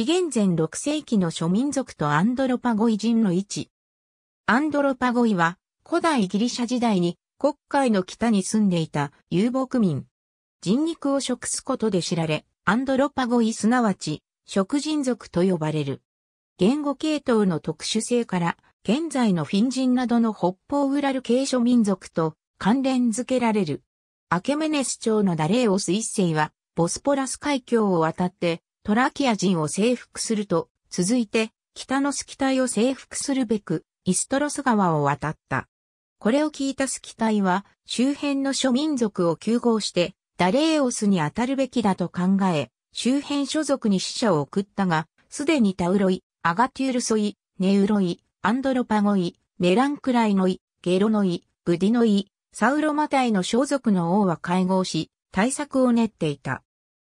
紀元前6世紀の諸民族とアンドロパゴイ人の位置。アンドロパゴイは古代ギリシャ時代に国海の北に住んでいた遊牧民。人肉を食すことで知られ、アンドロパゴイすなわち食人族と呼ばれる。言語系統の特殊性から、現在のフィン人などの北方ウラル系諸民族と関連づけられる。アケメネス朝のダレーオス一世は、ボスポラス海峡を渡ってトラキア人を征服すると、続いて、北のスキタイを征服するべく、イストロス川を渡った。これを聞いたスキタイは、周辺の諸民族を救合して、ダレーオスに当たるべきだと考え、周辺所属に死者を送ったが、すでにタウロイ、アガテュルソイ、ネウロイ、アンドロパゴイ、メランクライノイ、ゲロノイ、ブディノイ、サウロマタイの小族の王は会合し、対策を練っていた。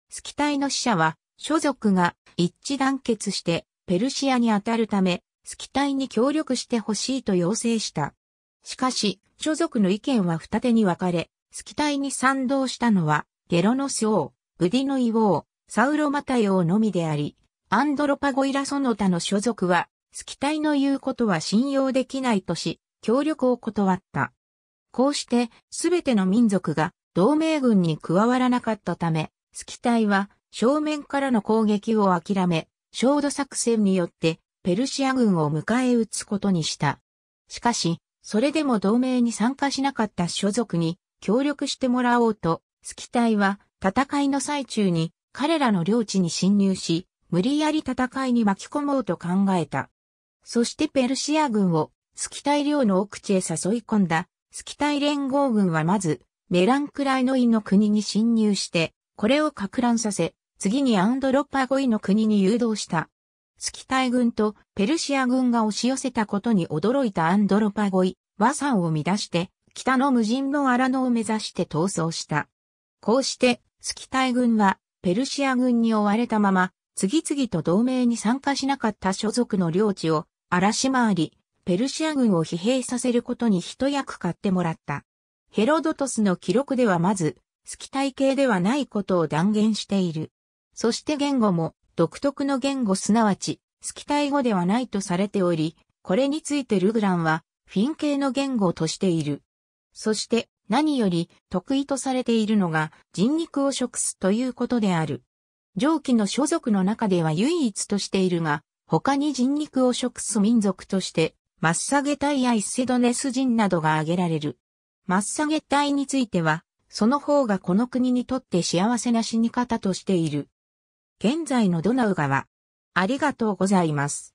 スキタイの死者は諸族が一致団結してペルシアに当たるため、スキタイに協力してほしいと要請した。しかし、諸族の意見は二手に分かれ、スキタイに賛同したのは、ゲロノス王、ブディノイ王、サウロマタイ王のみであり、アンドロパゴイラその他の所属は、スキタイの言うことは信用できないとし、協力を断った。こうして、すべての民族が同盟軍に加わらなかったため、スキタイは正面からの攻撃を諦め、焦土作戦によってペルシア軍を迎え撃つことにした。しかし、それでも同盟に参加しなかった所属に協力してもらおうと、スキタイは戦いの最中に彼らの領地に侵入し、無理やり戦いに巻き込もうと考えた。そしてペルシア軍をスキタイ領の奥地へ誘い込んだスキタイ連合軍はまずメランクライノイの国に侵入して、これを拡乱させ、次にアンドロッパゴイの国に誘導した。スキタイ軍とペルシア軍が押し寄せたことに驚いたアンドロパゴイ和山を乱して、北の無人の荒野を目指して逃走した。こうして、スキタイ軍は、ペルシア軍に追われたまま、次々と同盟に参加しなかった所属の領地を荒らし回り、ペルシア軍を疲弊させることに一役買ってもらった。ヘロドトスの記録ではまず、スキタイ系ではないことを断言している。そして言語も独特の言語すなわち、スキタイ語ではないとされており、これについてルグランは、フィン系の言語としている。そして、何より得意とされているのが人肉を食すということである。上記の所属の中では唯一としているが、他に人肉を食す民族として、マッサゲタイやイッセドネス人などが挙げられる。マッサゲタイについては、その方がこの国にとって幸せな死に方としている。現在のドナウ川。ありがとうございます。